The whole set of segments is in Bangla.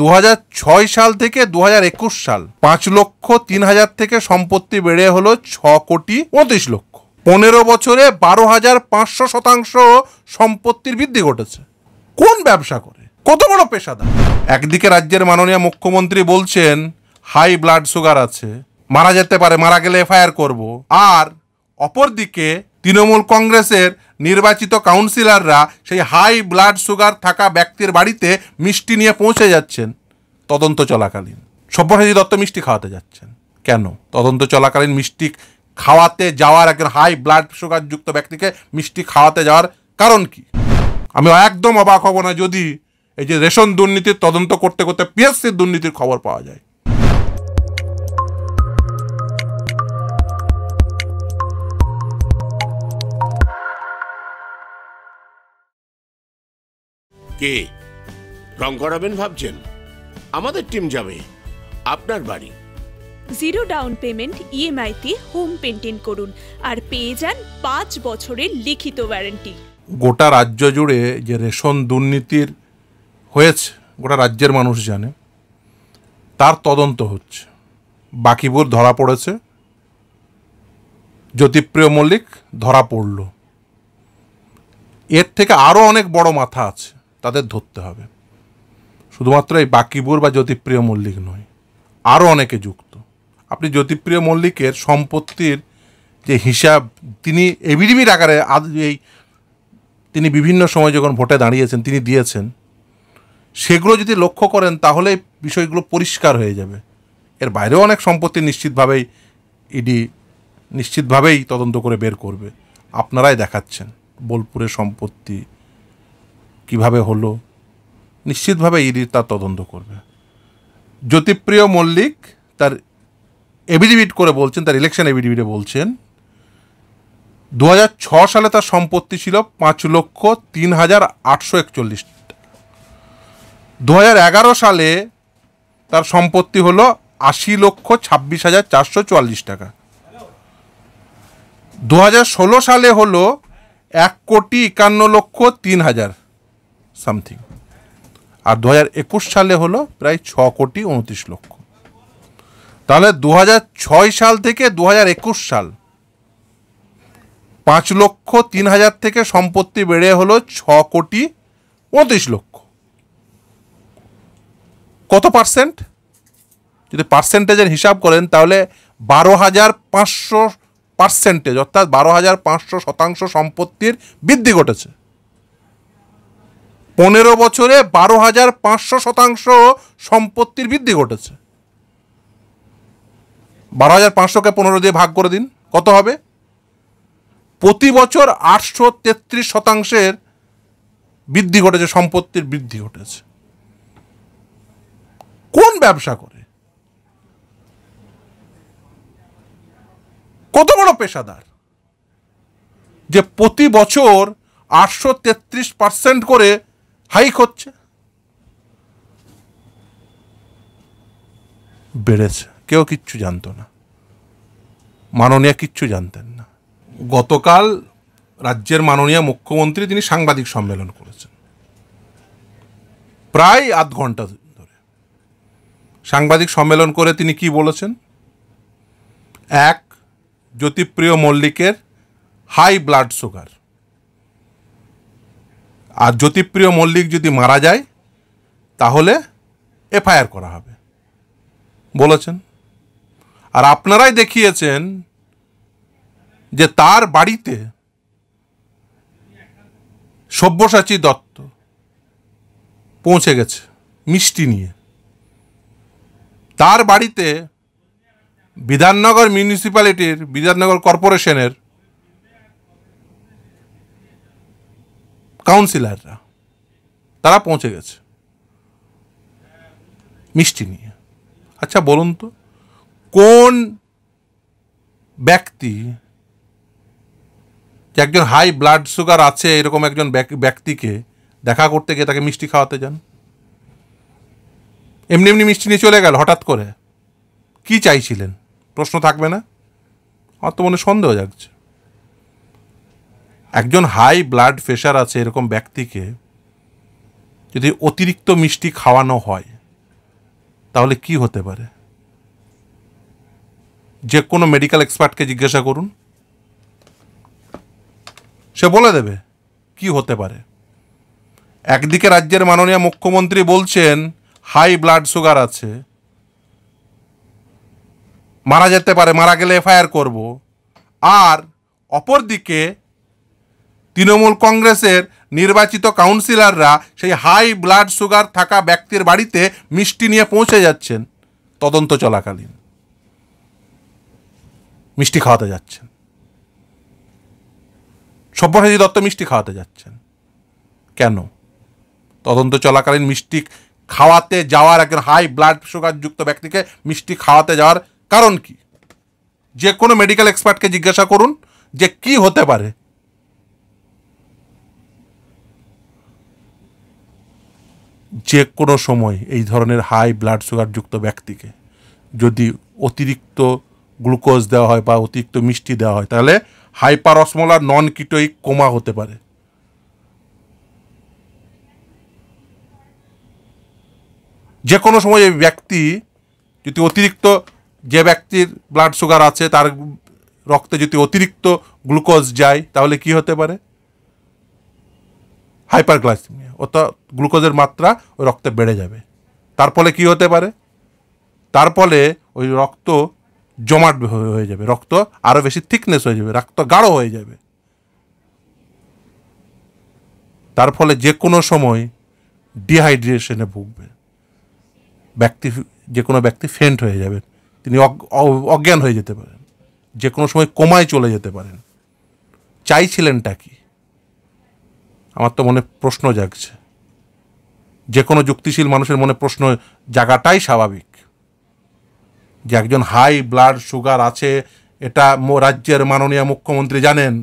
দু সাল থেকে দু সাল পাঁচ লক্ষ তিন হাজার থেকে সম্পত্তি বেড়ে হলো ছ কোটি পঁয়ত্রিশ লক্ষ পনেরো বছরে বারো হাজার পাঁচশো শতাংশ সম্পত্তির বৃদ্ধি ঘটেছে কোন ব্যবসা করে কত বড় পেশাদার একদিকে রাজ্যের মাননীয় মুখ্যমন্ত্রী বলছেন হাই ব্লাড সুগার আছে মারা যেতে পারে মারা গেলে এফআইআর করব আর অপরদিকে তৃণমূল কংগ্রেসের নির্বাচিত কাউন্সিলররা সেই হাই ব্লাড সুগার থাকা ব্যক্তির বাড়িতে মিষ্টি নিয়ে পৌঁছে যাচ্ছেন তদন্ত চলাকালীন সব্যসাচী দত্ত মিষ্টি খাওয়াতে যাচ্ছেন কেন তদন্ত চলাকালীন মিষ্টি খাওয়াতে যাওয়ার একজন হাই ব্লাড সুগারযুক্ত ব্যক্তিকে মিষ্টি খাওয়াতে যাওয়ার কারণ কি আমি একদম অবাক হব না যদি এই যে রেশন দুর্নীতির তদন্ত করতে করতে পিএসসির দুর্নীতির খবর পাওয়া যায় কে রং করাবেন ভাবছেন আমাদের টিম যাবে আপনার বাড়ি জিরো ডাউন পেমেন্ট ইএমআইতে হোম পেন্টিং করুন আর পেয়ে যান পাঁচ বছরের লিখিত ওয়ারেন্টি গোটা রাজ্য জুড়ে যে রেশন দুর্নীতির হয়েছে গোটা রাজ্যের মানুষ জানে তার তদন্ত হচ্ছে বাকিপুর ধরা পড়েছে জ্যোতিপ্রিয় মল্লিক ধরা পড়ল এর থেকে আরও অনেক বড় মাথা আছে তাদের ধরতে হবে শুধুমাত্র এই বাকিপুর বা জ্যোতিপ্রিয় মল্লিক নয় আরও অনেকে যুক্ত আপনি জ্যোতিপ্রিয় মল্লিকের সম্পত্তির যে হিসাব তিনি এবিডিবির আকারে আজ এই তিনি বিভিন্ন সময় যখন ভোটে দাঁড়িয়েছেন তিনি দিয়েছেন সেগুলো যদি লক্ষ্য করেন তাহলে বিষয়গুলো পরিষ্কার হয়ে যাবে এর বাইরেও অনেক সম্পত্তি নিশ্চিতভাবেই ইডি নিশ্চিতভাবেই তদন্ত করে বের করবে আপনারাই দেখাচ্ছেন বোলপুরের সম্পত্তি কিভাবে হলো নিশ্চিতভাবে ইডি তার তদন্ত করবে জ্যোতিপ্রিয় মল্লিক তার এভিডিভিট করে বলছেন তার ইলেকশন এভিডিভিটে বলছেন দু সালে তার সম্পত্তি ছিল পাঁচ লক্ষ তিন হাজার আটশো একচল্লিশ দু সালে তার সম্পত্তি হলো আশি লক্ষ ছাব্বিশ হাজার চারশো চুয়াল্লিশ টাকা দু সালে হলো এক কোটি একান্ন লক্ষ তিন হাজার সামথিং আর দু সালে হলো প্রায় ছ কোটি উনত্রিশ লক্ষ তাহলে দু সাল থেকে দু সাল পাঁচ লক্ষ তিন হাজার থেকে সম্পত্তি বেড়ে হলো ছ কোটি উনত্রিশ লক্ষ কত পার্সেন্ট যদি পার্সেন্টেজের হিসাব করেন তাহলে বারো হাজার পাঁচশো পার্সেন্টেজ অর্থাৎ বারো হাজার পাঁচশো শতাংশ সম্পত্তির বৃদ্ধি ঘটেছে পনেরো বছরে বারো হাজার পাঁচশো শতাংশ সম্পত্তির বৃদ্ধি ঘটেছে বারো হাজার পাঁচশোকে পনেরো দিয়ে ভাগ করে দিন কত হবে প্রতি বছর আটশো তেত্রিশ শতাংশের বৃদ্ধি ঘটেছে সম্পত্তির বৃদ্ধি ঘটেছে কোন ব্যবসা করে কত বড় পেশাদার যে প্রতি বছর আটশো তেত্রিশ পার্সেন্ট করে হাইক হচ্ছে বেড়েছে কেউ কিচ্ছু জানতো না মাননীয় কিচ্ছু জানতেন না গতকাল রাজ্যের মাননীয় মুখ্যমন্ত্রী তিনি সাংবাদিক সম্মেলন করেছেন প্রায় আধ ঘন্টা ধরে সাংবাদিক সম্মেলন করে তিনি কি বলেছেন এক জ্যোতিপ্রিয় মল্লিকের হাই ব্লাড সুগার আর জ্যোতিপ্রিয় মল্লিক যদি মারা যায় তাহলে এফআইআর করা হবে বলেছেন আর আপনারাই দেখিয়েছেন যে তার বাড়িতে সব্যসাচী দত্ত পৌঁছে গেছে মিষ্টি নিয়ে তার বাড়িতে বিধাননগর মিউনিসিপ্যালিটির বিধাননগর কর্পোরেশনের কাউন্সিলাররা তারা পৌঁছে গেছে মিষ্টি নিয়ে আচ্ছা বলুন তো কোন ব্যক্তি যে একজন হাই ব্লাড সুগার আছে এরকম একজন ব্যক্তিকে দেখা করতে গিয়ে তাকে মিষ্টি খাওয়াতে যান এমনি এমনি মিষ্টি নিয়ে চলে গেল হঠাৎ করে কি চাইছিলেন প্রশ্ন থাকবে না আমার তো মনে সন্দেহ যাচ্ছে একজন হাই ব্লাড প্রেশার আছে এরকম ব্যক্তিকে যদি অতিরিক্ত মিষ্টি খাওয়ানো হয় তাহলে কি হতে পারে যে কোনো মেডিকেল এক্সপার্টকে জিজ্ঞাসা করুন সে বলে দেবে কি হতে পারে একদিকে রাজ্যের মাননীয় মুখ্যমন্ত্রী বলছেন হাই ব্লাড সুগার আছে মারা যেতে পারে মারা গেলে এফআইআর করব আর অপরদিকে তৃণমূল কংগ্রেসের নির্বাচিত কাউন্সিলররা সেই হাই ব্লাড সুগার থাকা ব্যক্তির বাড়িতে মিষ্টি নিয়ে পৌঁছে যাচ্ছেন তদন্ত চলাকালীন মিষ্টি খাওয়াতে যাচ্ছেন সব্যসাচী দত্ত মিষ্টি খাওয়াতে যাচ্ছেন কেন তদন্ত চলাকালীন মিষ্টি খাওয়াতে যাওয়ার একজন হাই ব্লাড সুগারযুক্ত ব্যক্তিকে মিষ্টি খাওয়াতে যাওয়ার কারণ কি যে কোনো মেডিকেল এক্সপার্টকে জিজ্ঞাসা করুন যে কি হতে পারে যে কোনো সময় এই ধরনের হাই ব্লাড সুগারযুক্ত ব্যক্তিকে যদি অতিরিক্ত গ্লুকোজ দেওয়া হয় বা অতিরিক্ত মিষ্টি দেওয়া হয় তাহলে হাইপার অসমলা নন কিটোইক কোমা হতে পারে যে কোনো সময় এই ব্যক্তি যদি অতিরিক্ত যে ব্যক্তির ব্লাড সুগার আছে তার রক্তে যদি অতিরিক্ত গ্লুকোজ যায় তাহলে কি হতে পারে হাইপারগ্লাইসিমিয়া অর্থাৎ গ্লুকোজের মাত্রা ওই রক্তে বেড়ে যাবে তার ফলে কী হতে পারে তার ফলে ওই রক্ত জমাট হয়ে যাবে রক্ত আরও বেশি থিকনেস হয়ে যাবে রক্ত গাঢ় হয়ে যাবে তার ফলে যে কোনো সময় ডিহাইড্রেশনে ভুগবে ব্যক্তি যে কোনো ব্যক্তি ফেন্ট হয়ে যাবেন তিনি অজ্ঞান হয়ে যেতে পারেন যে কোনো সময় কমায় চলে যেতে পারেন চাইছিলেনটা কি আমার তো মনে প্রশ্ন জাগছে যে কোনো যুক্তিশীল মানুষের মনে প্রশ্ন জাগাটাই স্বাভাবিক যে একজন হাই ব্লাড সুগার আছে এটা রাজ্যের মাননীয় মুখ্যমন্ত্রী জানেন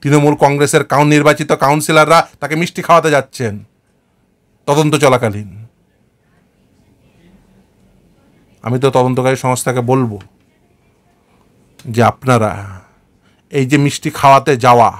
তৃণমূল কংগ্রেসের কাউন নির্বাচিত কাউন্সিলররা তাকে মিষ্টি খাওয়াতে যাচ্ছেন তদন্ত চলাকালীন আমি তো তদন্তকারী সংস্থাকে বলবো যে আপনারা এই যে মিষ্টি খাওয়াতে যাওয়া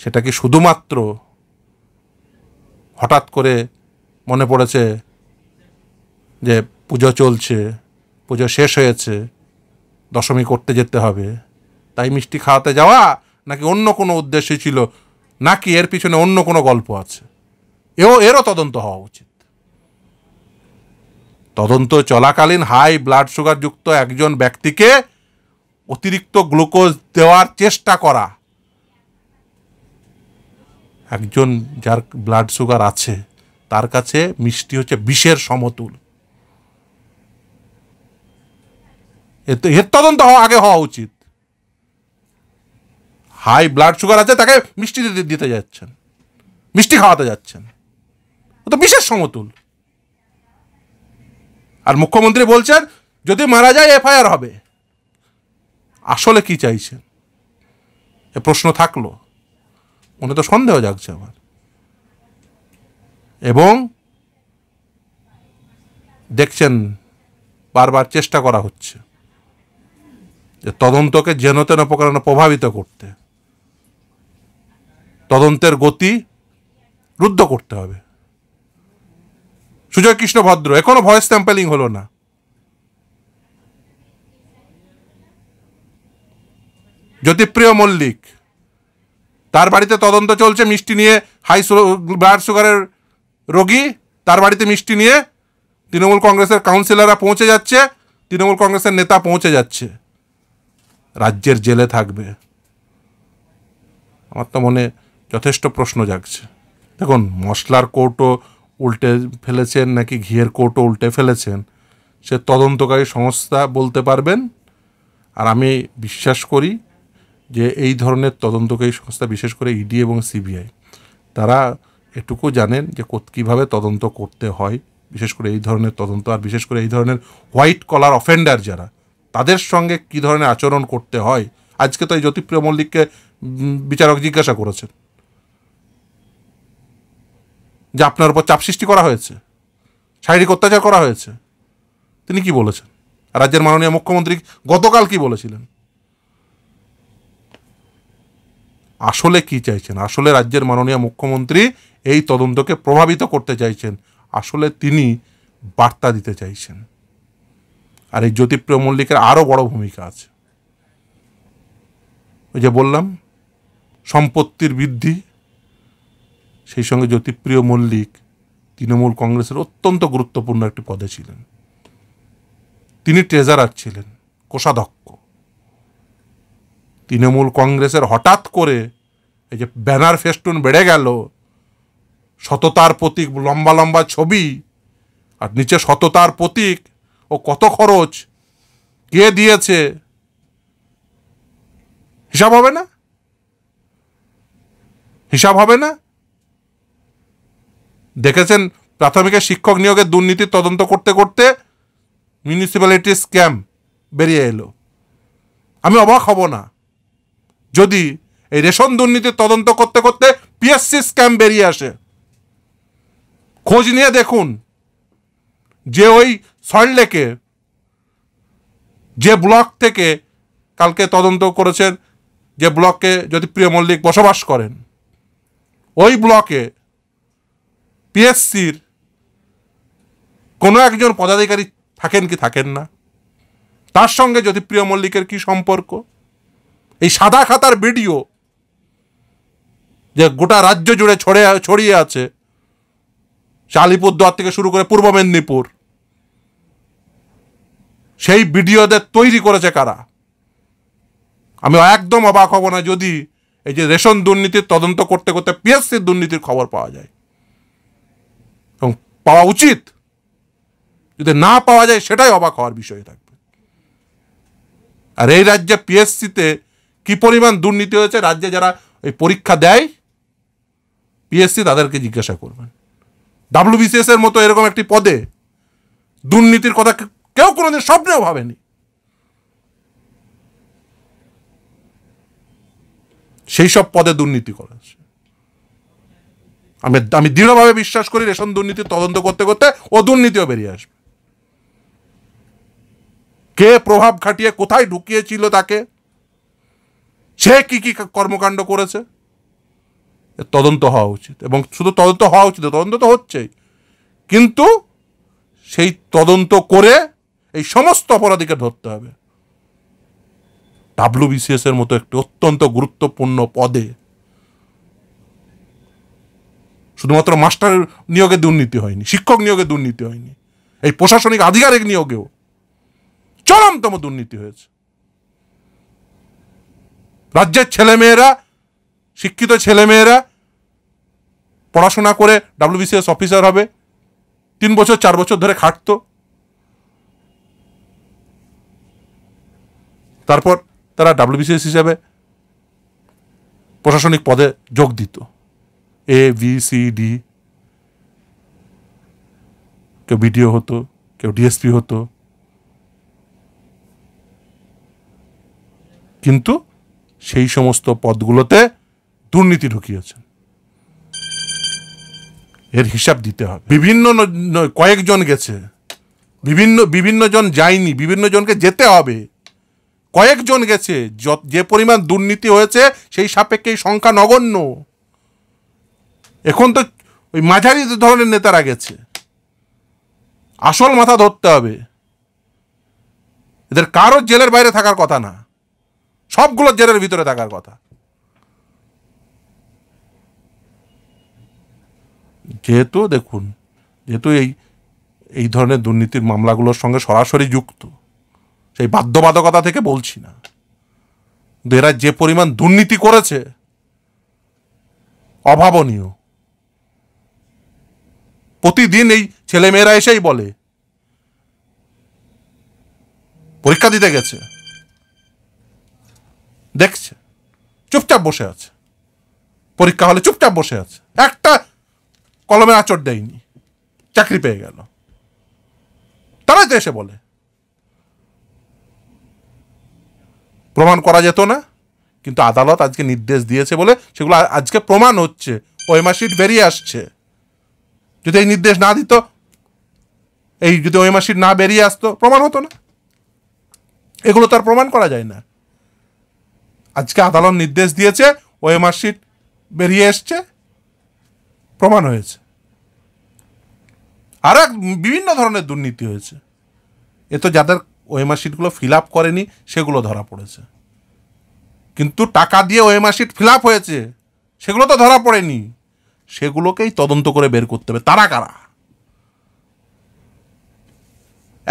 সেটা কি শুধুমাত্র হঠাৎ করে মনে পড়েছে যে পুজো চলছে পুজো শেষ হয়েছে দশমী করতে যেতে হবে তাই মিষ্টি খাওয়াতে যাওয়া নাকি অন্য কোনো উদ্দেশ্য ছিল নাকি এর পিছনে অন্য কোনো গল্প আছে এও এরও তদন্ত হওয়া উচিত তদন্ত চলাকালীন হাই ব্লাড সুগারযুক্ত একজন ব্যক্তিকে অতিরিক্ত গ্লুকোজ দেওয়ার চেষ্টা করা একজন যার ব্লাড সুগার আছে তার কাছে মিষ্টি হচ্ছে বিষের সমতুল এর তদন্ত আগে হওয়া উচিত হাই ব্লাড সুগার আছে তাকে মিষ্টি দিতে যাচ্ছেন মিষ্টি খাওয়াতে যাচ্ছেন ও তো বিশেষ সমতুল আর মুখ্যমন্ত্রী বলছেন যদি মারা যায় এফআইআর হবে আসলে কি চাইছেন এ প্রশ্ন থাকলো মনে তো সন্দেহ জাগছে আমার এবং দেখছেন বারবার চেষ্টা করা হচ্ছে যে তদন্তকে যেন তেন প্রকারণে প্রভাবিত করতে তদন্তের গতি রুদ্ধ করতে হবে সুজয় কৃষ্ণ ভদ্র এখনো ভয়েস স্যাম্পেলিং হলো না জ্যোতিপ্রিয় মল্লিক তার বাড়িতে তদন্ত চলছে মিষ্টি নিয়ে হাই ব্লাড সুগারের রোগী তার বাড়িতে মিষ্টি নিয়ে তৃণমূল কংগ্রেসের কাউন্সিলররা পৌঁছে যাচ্ছে তৃণমূল কংগ্রেসের নেতা পৌঁছে যাচ্ছে রাজ্যের জেলে থাকবে আমার তো মনে যথেষ্ট প্রশ্ন জাগছে দেখুন মশলার কোর্টও উল্টে ফেলেছেন নাকি ঘিয়ের কোর্টও উল্টে ফেলেছেন সে তদন্তকারী সংস্থা বলতে পারবেন আর আমি বিশ্বাস করি যে এই ধরনের তদন্তকারী সংস্থা বিশেষ করে ইডি এবং সিবিআই তারা এটুকু জানেন যে কীভাবে তদন্ত করতে হয় বিশেষ করে এই ধরনের তদন্ত আর বিশেষ করে এই ধরনের হোয়াইট কলার অফেন্ডার যারা তাদের সঙ্গে কি ধরনের আচরণ করতে হয় আজকে তো এই জ্যোতিপ্রিয় মল্লিককে বিচারক জিজ্ঞাসা করেছেন যে আপনার উপর চাপ সৃষ্টি করা হয়েছে শারীরিক অত্যাচার করা হয়েছে তিনি কি বলেছেন রাজ্যের মাননীয় মুখ্যমন্ত্রী গতকাল কি বলেছিলেন আসলে কি চাইছেন আসলে রাজ্যের মাননীয় মুখ্যমন্ত্রী এই তদন্তকে প্রভাবিত করতে চাইছেন আসলে তিনি বার্তা দিতে চাইছেন আর এই জ্যোতিপ্রিয় মল্লিকের আরও বড় ভূমিকা আছে ওই যে বললাম সম্পত্তির বৃদ্ধি সেই সঙ্গে জ্যোতিপ্রিয় মল্লিক তৃণমূল কংগ্রেসের অত্যন্ত গুরুত্বপূর্ণ একটি পদে ছিলেন তিনি ট্রেজারার ছিলেন কোষাধ্যক্ষ তৃণমূল কংগ্রেসের হঠাৎ করে এই যে ব্যানার ফেস্টুন বেড়ে গেল সততার প্রতীক লম্বা লম্বা ছবি আর নিচে সততার প্রতীক ও কত খরচ কে দিয়েছে হিসাব হবে না হিসাব হবে না দেখেছেন প্রাথমিকের শিক্ষক নিয়োগের দুর্নীতির তদন্ত করতে করতে মিউনিসিপ্যালিটি স্ক্যাম বেরিয়ে এলো আমি অবাক হব না যদি এই রেশন দুর্নীতির তদন্ত করতে করতে পিএসসি স্ক্যাম বেরিয়ে আসে খোঁজ নিয়ে দেখুন যে ওই সল্টলেকে যে ব্লক থেকে কালকে তদন্ত করেছেন যে ব্লকে যদি প্রিয় মল্লিক বসবাস করেন ওই ব্লকে পিএসসির কোনো একজন পদাধিকারী থাকেন কি থাকেন না তার সঙ্গে যদি প্রিয় মল্লিকের কী সম্পর্ক এই সাদা খাতার ভিডিও যে গোটা রাজ্য জুড়ে ছড়ে ছড়িয়ে আছে আলিপুরদুয়ার থেকে শুরু করে পূর্ব মেদিনীপুর সেই ভিডিওদের তৈরি করেছে কারা আমি একদম অবাক হব না যদি এই যে রেশন দুর্নীতির তদন্ত করতে করতে পিএসসির দুর্নীতির খবর পাওয়া যায় এবং পাওয়া উচিত যদি না পাওয়া যায় সেটাই অবাক হওয়ার বিষয় থাকবে আর এই রাজ্যে পিএসসিতে কি পরিমাণ দুর্নীতি হয়েছে রাজ্যে যারা এই পরীক্ষা দেয় পিএসসি তাদেরকে জিজ্ঞাসা করবেন ডাব্লিউবিসিএস এর মতো এরকম একটি পদে দুর্নীতির কথা কেউ কোনোদিন স্বপ্নেও ভাবেনি সেই সব পদে দুর্নীতি করা আমি আমি দৃঢ়ভাবে বিশ্বাস করি রেশন দুর্নীতি তদন্ত করতে করতে ও দুর্নীতিও বেরিয়ে আসবে কে প্রভাব খাটিয়ে কোথায় ঢুকিয়েছিল তাকে সে কী কী কর্মকাণ্ড করেছে তদন্ত হওয়া উচিত এবং শুধু তদন্ত হওয়া উচিত তদন্ত তো হচ্ছেই কিন্তু সেই তদন্ত করে এই সমস্ত অপরাধীকে ধরতে হবে ডাব্লু বিসিএস এর মতো একটি অত্যন্ত গুরুত্বপূর্ণ পদে শুধুমাত্র মাস্টার নিয়োগে দুর্নীতি হয়নি শিক্ষক নিয়োগে দুর্নীতি হয়নি এই প্রশাসনিক আধিকারিক নিয়োগেও চরমতম দুর্নীতি হয়েছে রাজ্যের ছেলেমেয়েরা শিক্ষিত ছেলেমেয়েরা পড়াশোনা করে ডাব্লিউবিসিএস অফিসার হবে তিন বছর চার বছর ধরে খাটত তারপর তারা ডাব্লিউবিসিএস হিসাবে প্রশাসনিক পদে যোগ দিত এ বি সি ডি কেউ বিডিও হতো কেউ ডিএসপি হতো কিন্তু সেই সমস্ত পদগুলোতে দুর্নীতি ঢুকিয়েছেন এর হিসাব দিতে হবে বিভিন্ন কয়েকজন গেছে বিভিন্ন বিভিন্ন জন যায়নি বিভিন্ন জনকে যেতে হবে কয়েকজন গেছে যে পরিমাণ দুর্নীতি হয়েছে সেই সাপেক্ষে সংখ্যা নগণ্য এখন তো ওই মাঝারি ধরনের নেতারা গেছে আসল মাথা ধরতে হবে এদের কারো জেলের বাইরে থাকার কথা না সবগুলো জেলের ভিতরে থাকার কথা যেহেতু দেখুন যেহেতু এই এই ধরনের দুর্নীতির মামলাগুলোর সঙ্গে সরাসরি যুক্ত সেই বাধ্যবাধকতা থেকে বলছি না এরা যে পরিমাণ দুর্নীতি করেছে অভাবনীয় প্রতিদিন এই ছেলেমেয়েরা এসেই বলে পরীক্ষা দিতে গেছে দেখছে চুপচাপ বসে আছে পরীক্ষা হলে চুপচাপ বসে আছে একটা কলমে আচর দেয়নি চাকরি পেয়ে গেল তারাই তো এসে বলে প্রমাণ করা যেত না কিন্তু আদালত আজকে নির্দেশ দিয়েছে বলে সেগুলো আজকে প্রমাণ হচ্ছে ওই মাসিট বেরিয়ে আসছে যদি এই নির্দেশ না দিত এই যদি মাসিট না বেরিয়ে আসতো প্রমাণ হতো না এগুলো তো আর প্রমাণ করা যায় না আজকে আদালত নির্দেশ দিয়েছে ওই মার্কশিট বেরিয়ে এসছে প্রমাণ হয়েছে আর এক বিভিন্ন ধরনের দুর্নীতি হয়েছে এ তো যাদের ওএমআর শিটগুলো ফিল আপ করেনি সেগুলো ধরা পড়েছে কিন্তু টাকা দিয়ে ওএমআর শিট ফিল আপ হয়েছে সেগুলো তো ধরা পড়েনি সেগুলোকেই তদন্ত করে বের করতে হবে তারা কারা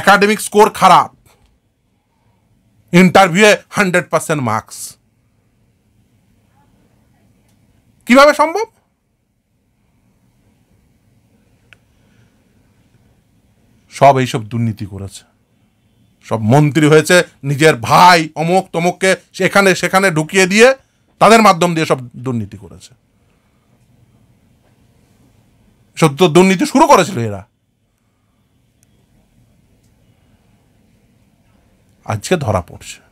একাডেমিক স্কোর খারাপ ইন্টারভিউয়ে হান্ড্রেড পার্সেন্ট মার্কস কিভাবে সম্ভব সব এইসব দুর্নীতি করেছে সব মন্ত্রী হয়েছে নিজের ভাই অমুক তমুককে সেখানে সেখানে ঢুকিয়ে দিয়ে তাদের মাধ্যম দিয়ে সব দুর্নীতি করেছে সত্য দুর্নীতি শুরু করেছিল এরা আজকে ধরা পড়ছে